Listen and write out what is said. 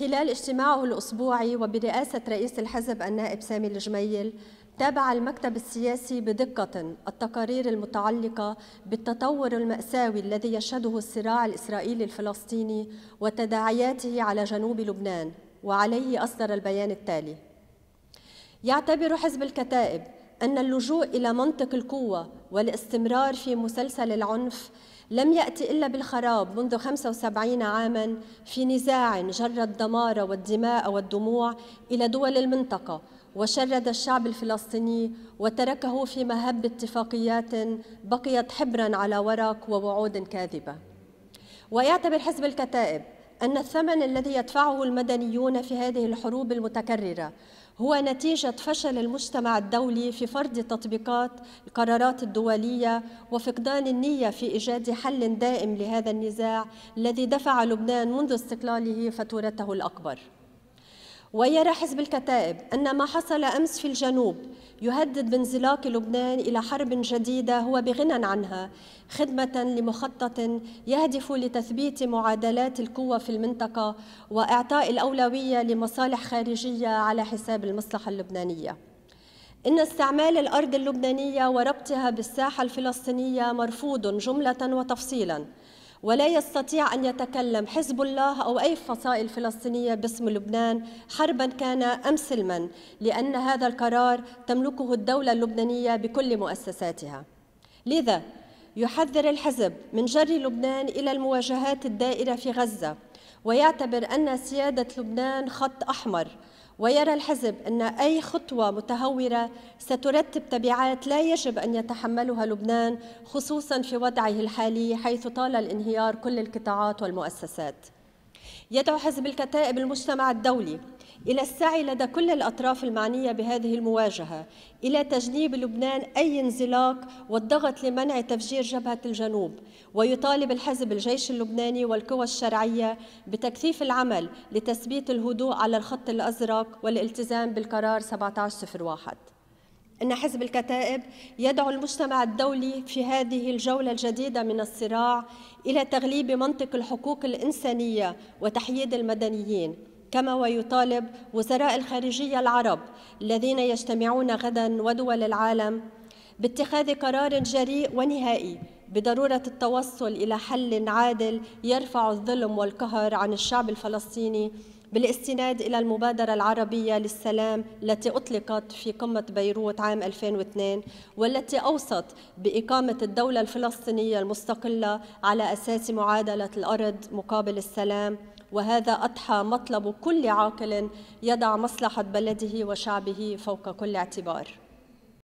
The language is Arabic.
خلال اجتماعه الأسبوعي وبرئاسة رئيس الحزب النائب سامي الجميل تابع المكتب السياسي بدقة التقارير المتعلقة بالتطور المأساوي الذي يشهده الصراع الإسرائيلي الفلسطيني وتداعياته على جنوب لبنان وعليه أصدر البيان التالي يعتبر حزب الكتائب أن اللجوء إلى منطق القوة والاستمرار في مسلسل العنف لم يأتي إلا بالخراب منذ 75 عاما في نزاع جر الدمار والدماء والدموع إلى دول المنطقة وشرد الشعب الفلسطيني وتركه في مهب اتفاقيات بقيت حبرا على ورق ووعود كاذبة ويعتبر حزب الكتائب أن الثمن الذي يدفعه المدنيون في هذه الحروب المتكررة هو نتيجة فشل المجتمع الدولي في فرض تطبيقات القرارات الدولية وفقدان النية في إيجاد حل دائم لهذا النزاع الذي دفع لبنان منذ استقلاله فاتورته الأكبر ويرى حزب الكتائب أن ما حصل أمس في الجنوب يهدد بانزلاق لبنان إلى حرب جديدة هو بغنى عنها خدمة لمخطط يهدف لتثبيت معادلات القوة في المنطقة وإعطاء الأولوية لمصالح خارجية على حساب المصلحة اللبنانية إن استعمال الأرض اللبنانية وربطها بالساحة الفلسطينية مرفوض جملة وتفصيلاً ولا يستطيع أن يتكلم حزب الله أو أي فصائل فلسطينية باسم لبنان حربا كان أم سلما لأن هذا القرار تملكه الدولة اللبنانية بكل مؤسساتها لذا يحذر الحزب من جر لبنان إلى المواجهات الدائرة في غزة ويعتبر أن سيادة لبنان خط أحمر ويرى الحزب أن أي خطوة متهورة سترتب تبعات لا يجب أن يتحملها لبنان خصوصا في وضعه الحالي حيث طال الانهيار كل القطاعات والمؤسسات يدعو حزب الكتائب المجتمع الدولي إلى السعي لدى كل الأطراف المعنية بهذه المواجهة إلى تجنيب لبنان أي انزلاق والضغط لمنع تفجير جبهة الجنوب ويطالب الحزب الجيش اللبناني والقوى الشرعية بتكثيف العمل لتثبيت الهدوء على الخط الأزرق والالتزام بالقرار 1701 أن حزب الكتائب يدعو المجتمع الدولي في هذه الجولة الجديدة من الصراع إلى تغليب منطق الحقوق الإنسانية وتحييد المدنيين كما ويطالب وزراء الخارجية العرب الذين يجتمعون غدا ودول العالم باتخاذ قرار جريء ونهائي بضرورة التوصل إلى حل عادل يرفع الظلم والقهر عن الشعب الفلسطيني بالاستناد إلى المبادرة العربية للسلام التي أطلقت في قمة بيروت عام 2002 والتي أوصت بإقامة الدولة الفلسطينية المستقلة على أساس معادلة الأرض مقابل السلام وهذا أضحى مطلب كل عاقل يضع مصلحة بلده وشعبه فوق كل اعتبار